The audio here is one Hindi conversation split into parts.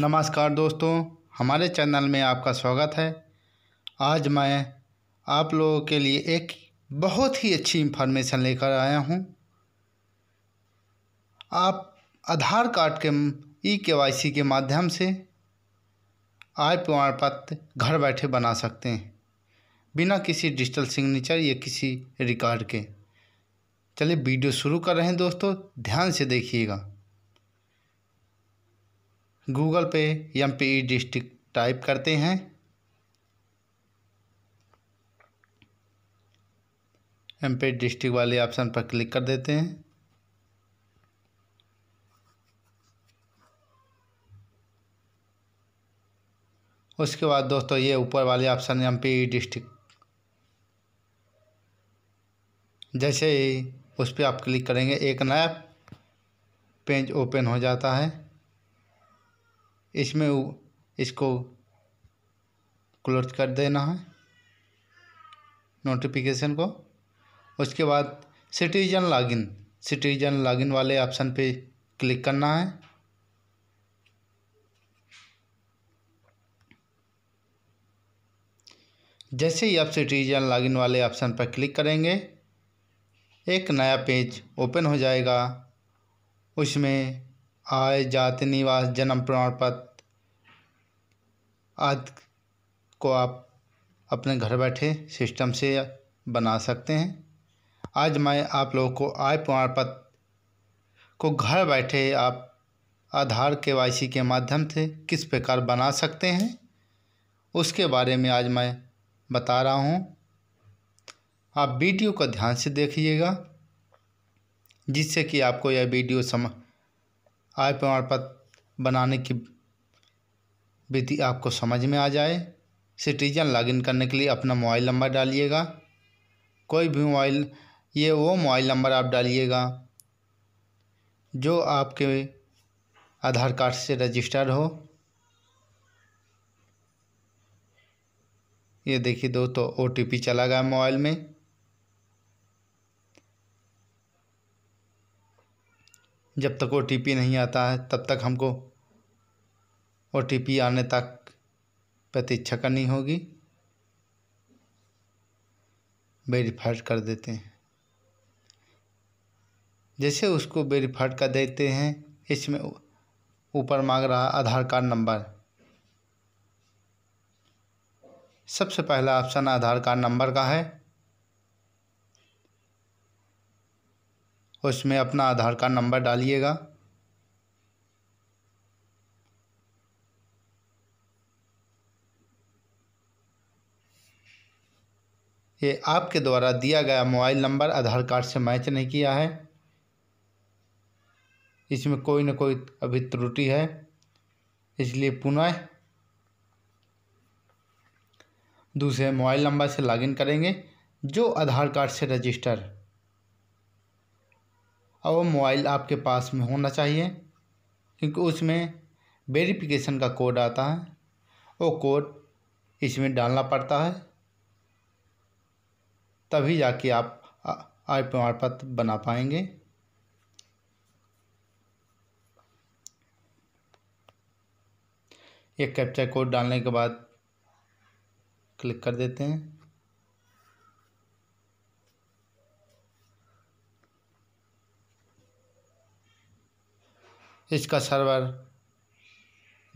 नमस्कार दोस्तों हमारे चैनल में आपका स्वागत है आज मैं आप लोगों के लिए एक बहुत ही अच्छी इन्फॉर्मेशन लेकर आया हूं आप आधार कार्ड के ई के के माध्यम से आय प्रमाण पत्र घर बैठे बना सकते हैं बिना किसी डिजिटल सिग्नेचर या किसी रिकॉर्ड के चलिए वीडियो शुरू कर रहे हैं दोस्तों ध्यान से देखिएगा गूगल पे M P e district type करते हैं एम पी डिस्ट्रिक्ट वाले ऑप्शन पर क्लिक कर देते हैं उसके बाद दोस्तों ये ऊपर वाले ऑप्शन एम पी डिस्ट्रिक्ट जैसे ही उस पर आप क्लिक करेंगे एक नया पेज ओपन हो जाता है इसमें इसको क्लोज कर देना है नोटिफिकेशन को उसके बाद सिटीजन लॉगिन सिटीजन लॉगिन वाले ऑप्शन पे क्लिक करना है जैसे ही आप सिटीजन लॉगिन वाले ऑप्शन पर क्लिक करेंगे एक नया पेज ओपन हो जाएगा उसमें आय जाति निवास जन्म प्रमाण पत्र आदि को आप अपने घर बैठे सिस्टम से बना सकते हैं आज मैं आप लोगों को आय प्रमाण पत्र को घर बैठे आप आधार के वाई के माध्यम से किस प्रकार बना सकते हैं उसके बारे में आज मैं बता रहा हूँ आप वीडियो को ध्यान से देखिएगा जिससे कि आपको यह वीडियो समझ आय प्रमाण पत्र बनाने की विधि आपको समझ में आ जाए सिटीजन लॉगिन करने के लिए अपना मोबाइल नंबर डालिएगा कोई भी मोबाइल ये वो मोबाइल नंबर आप डालिएगा जो आपके आधार कार्ड से रजिस्टर्ड हो ये देखिए दोस्तों ओ टी पी चला गया मोबाइल में जब तक ओ नहीं आता है तब तक हमको ओ आने तक प्रतीक्षा करनी होगी वेरीफाइड कर देते हैं जैसे उसको वेरीफाइड कर देते हैं इसमें ऊपर मांग रहा आधार कार्ड नंबर सबसे पहला ऑप्शन आधार कार्ड नंबर का है उसमें अपना आधार कार्ड नंबर डालिएगा ये आपके द्वारा दिया गया मोबाइल नंबर आधार कार्ड से मैच नहीं किया है इसमें कोई ना कोई अभी त्रुटि है इसलिए पुनः दूसरे मोबाइल नंबर से लॉगिन करेंगे जो आधार कार्ड से रजिस्टर और वो मोबाइल आपके पास में होना चाहिए क्योंकि उसमें वेरिफिकेशन का कोड आता है वो कोड इसमें डालना पड़ता है तभी जाके आप आय प्रमाण पत्र बना पाएंगे ये कैप्चा कोड डालने के बाद क्लिक कर देते हैं इसका सर्वर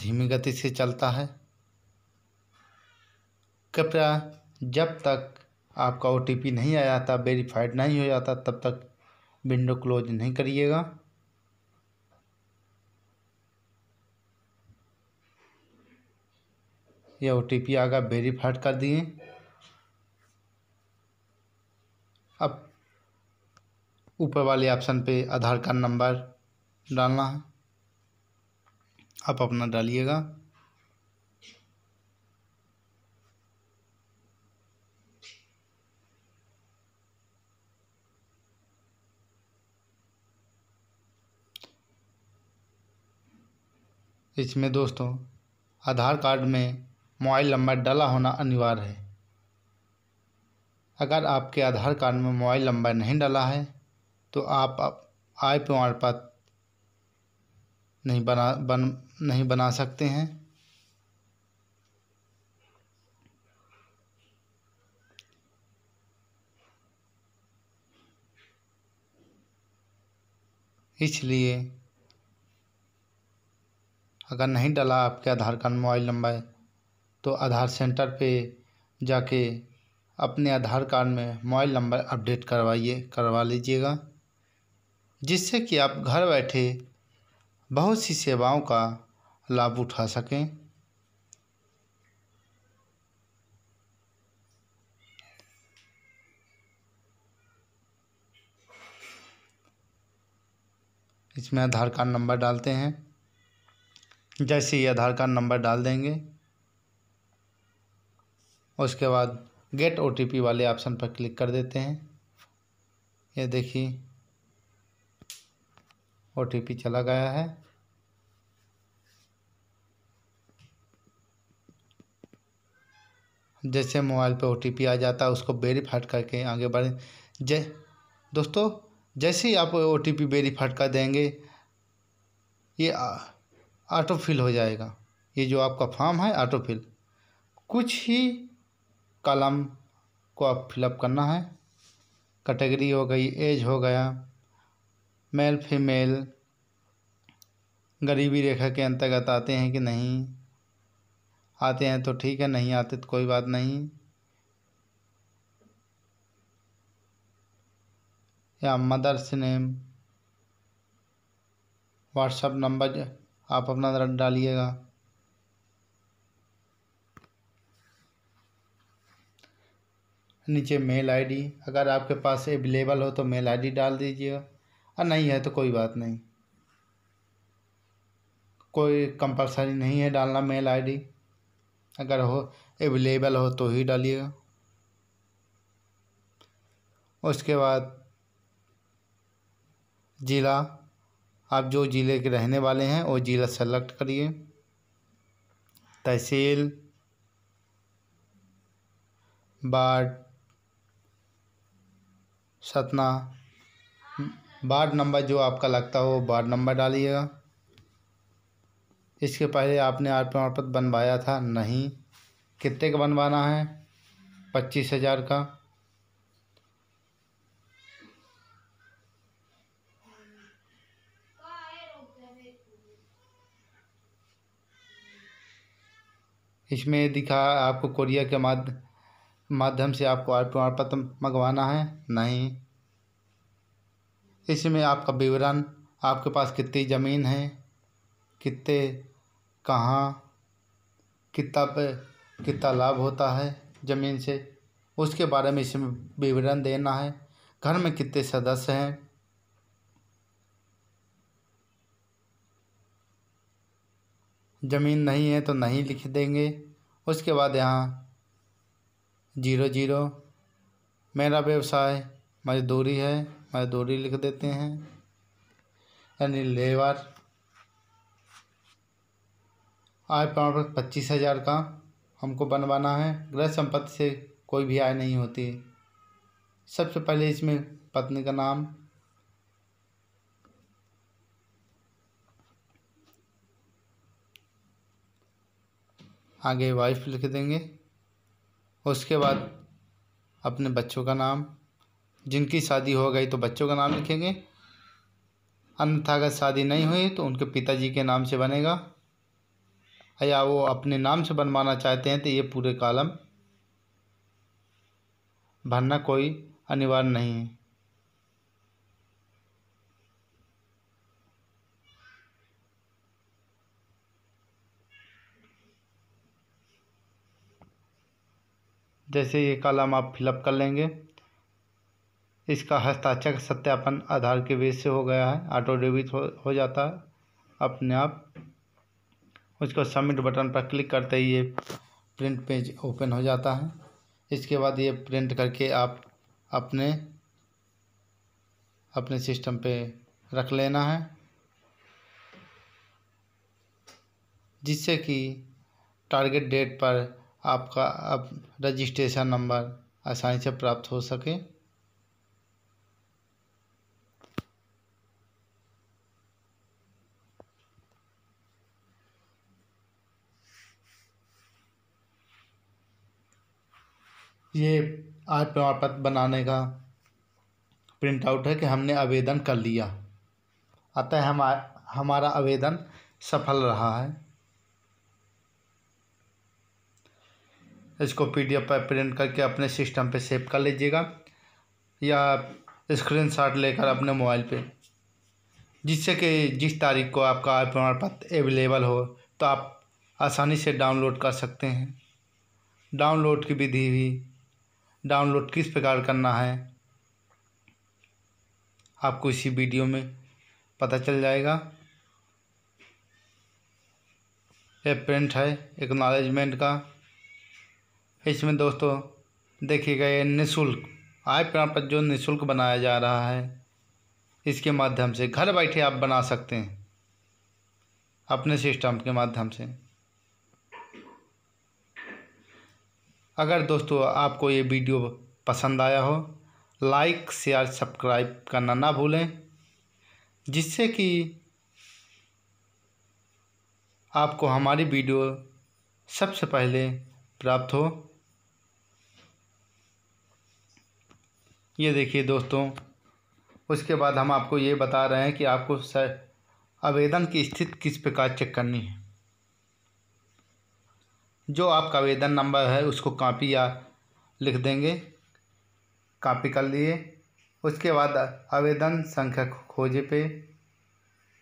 धीमी गति से चलता है कृपया जब तक आपका ओ नहीं आ जाता वेरीफाइड नहीं हो जाता तब तक विंडो क्लोज नहीं करिएगा यह ओ टी पी आगा वेरीफाइड कर दिए अब ऊपर वाले ऑप्शन पे आधार कार्ड नंबर डालना है आप अपना डालिएगा इसमें दोस्तों आधार कार्ड में मोबाइल नंबर डाला होना अनिवार्य है अगर आपके आधार कार्ड में मोबाइल नंबर नहीं डाला है तो आप आय प्रमाण पत्र नहीं बना बन नहीं बना सकते हैं इसलिए अगर नहीं डाला आपके आधार कार्ड मोबाइल नंबर तो आधार सेंटर पे जाके अपने आधार कार्ड में मोबाइल नंबर अपडेट करवाइए करवा लीजिएगा जिससे कि आप घर बैठे बहुत सी सेवाओं का लाभ उठा सकें इसमें आधार कार्ड नंबर डालते हैं जैसे ही आधार कार्ड नंबर डाल देंगे उसके बाद गेट ओ वाले ऑप्शन पर क्लिक कर देते हैं ये देखिए ओ चला गया है जैसे मोबाइल पे ओ आ जाता है उसको वेरीफाइड करके आगे बढ़ें जै दोस्तों जैसे ही आप ओ टी पी वेरीफाइड कर देंगे ये ऑटोफिल हो जाएगा ये जो आपका फॉर्म है ऑटोफिल कुछ ही कलम को आप फिलअप करना है कैटेगरी हो गई एज हो गया मेल फीमेल गरीबी रेखा के अंतर्गत आते हैं कि नहीं आते हैं तो ठीक है नहीं आते तो कोई बात नहीं या मदर्स नेम व्हाट्सअप नंबर आप अपना डालिएगा नीचे मेल आईडी अगर आपके पास अवेलेबल हो तो मेल आईडी डाल दीजिएगा और हाँ, नहीं है तो कोई बात नहीं कोई कंपलसरी नहीं है डालना मेल आईडी अगर हो अवेलेबल हो तो ही डालिएगा उसके बाद ज़िला आप जो ज़िले के रहने वाले हैं वो ज़िला सेलेक्ट करिए तहसील बाट सतना वार्ड नंबर जो आपका लगता हो वार्ड नंबर डालिएगा इसके पहले आपने आर प्रमाण पत्र बनवाया था नहीं कितने का बनवाना है पच्चीस हज़ार का इसमें दिखा आपको कोरिया के माध्यम माध्यम से आपको आर प्रमाण पत्र मंगवाना है नहीं इसमें आपका विवरण आपके पास कितनी ज़मीन है कितने कहाँ कितना पे कितना लाभ होता है ज़मीन से उसके बारे में इसमें विवरण देना है घर में कितने सदस्य हैं ज़मीन नहीं है तो नहीं लिख देंगे उसके बाद यहाँ जीरो जीरो मेरा व्यवसाय मजदूरी है दूरी लिख देते हैं यानी लेबर आय प्रमाण पत्र पच्चीस हज़ार का हमको बनवाना है गृह संपत्ति से कोई भी आय नहीं होती सबसे पहले इसमें पत्नी का नाम आगे वाइफ लिख देंगे उसके बाद अपने बच्चों का नाम जिनकी शादी हो गई तो बच्चों का नाम लिखेंगे अन्यथा अगर शादी नहीं हुई तो उनके पिताजी के नाम से बनेगा या वो अपने नाम से बनवाना चाहते हैं तो ये पूरे कालम भरना कोई अनिवार्य नहीं है जैसे ये कालम आप फिलअप कर लेंगे इसका हस्ताक्षर सत्यापन आधार के बेस से हो गया है ऑटो डेबिट हो, हो जाता है अपने आप उसको सबमिट बटन पर क्लिक करते ही ये प्रिंट पेज ओपन हो जाता है इसके बाद ये प्रिंट करके आप अपने अपने सिस्टम पे रख लेना है जिससे कि टारगेट डेट पर आपका अब रजिस्ट्रेशन नंबर आसानी से प्राप्त हो सके ये आय प्रमाण पत्र बनाने का प्रिंट आउट है कि हमने आवेदन कर लिया अतः हम हमारा आवेदन सफल रहा है इसको पी डी पर प्रिंट करके अपने सिस्टम पे सेव कर लीजिएगा या स्क्रीनशॉट लेकर अपने मोबाइल पे जिससे कि जिस तारीख को आपका आय प्रमाण पत्र अवेलेबल हो तो आप आसानी से डाउनलोड कर सकते हैं डाउनलोड की विधि भी डाउनलोड किस प्रकार करना है आपको इसी वीडियो में पता चल जाएगा ये प्रिंट है एक्नॉलेजमेंट का इसमें दोस्तों देखिएगा ये निःशुल्क आय प्रमाण जो निःशुल्क बनाया जा रहा है इसके माध्यम से घर बैठे आप बना सकते हैं अपने सिस्टम के माध्यम से अगर दोस्तों आपको ये वीडियो पसंद आया हो लाइक शेयर सब्सक्राइब करना ना भूलें जिससे कि आपको हमारी वीडियो सबसे पहले प्राप्त हो ये देखिए दोस्तों उसके बाद हम आपको ये बता रहे हैं कि आपको आवेदन की स्थिति किस प्रकार चेक करनी है जो आपका आवेदन नंबर है उसको कापी या लिख देंगे कापी कर लिए उसके बाद आवेदन संख्या खोजे पे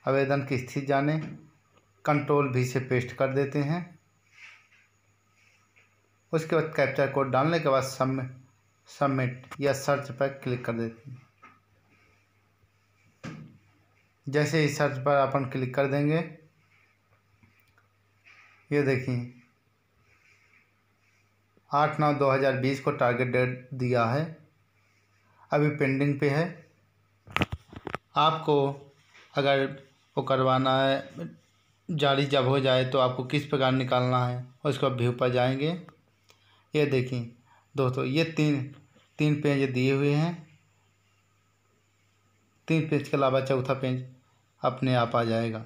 आवेदन की स्थिति जाने कंट्रोल भी से पेस्ट कर देते हैं उसके बाद कैप्चर कोड डालने के बाद सब सबमिट या सर्च पर क्लिक कर देते हैं जैसे ही सर्च पर अपन क्लिक कर देंगे ये देखिए आठ नौ दो हज़ार बीस को टारगेट डेट दिया है अभी पेंडिंग पे है आपको अगर वो करवाना है जारी जब हो जाए तो आपको किस प्रकार निकालना है उसको व्यू पर जाएंगे ये देखें दोस्तों ये तीन तीन पेज दिए हुए हैं तीन पेज के अलावा चौथा पेज अपने आप आ जाएगा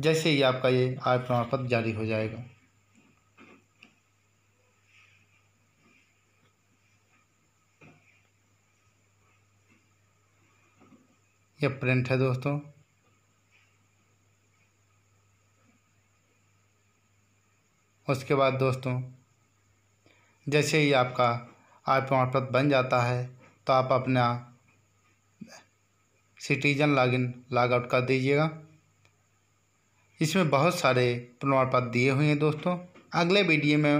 जैसे ही आपका ये आय प्रमाण पत्र जारी हो जाएगा ये प्रिंट है दोस्तों उसके बाद दोस्तों जैसे ही आपका आय प्रमाण पत्र बन जाता है तो आप अपना सिटीजन लॉगिन लॉगआउट कर दीजिएगा इसमें बहुत सारे प्रमाण पत्र दिए हुए हैं दोस्तों अगले वीडियो में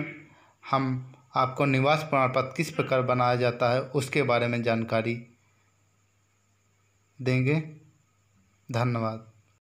हम आपको निवास प्रमाण पत्र किस प्रकार बनाया जाता है उसके बारे में जानकारी देंगे धन्यवाद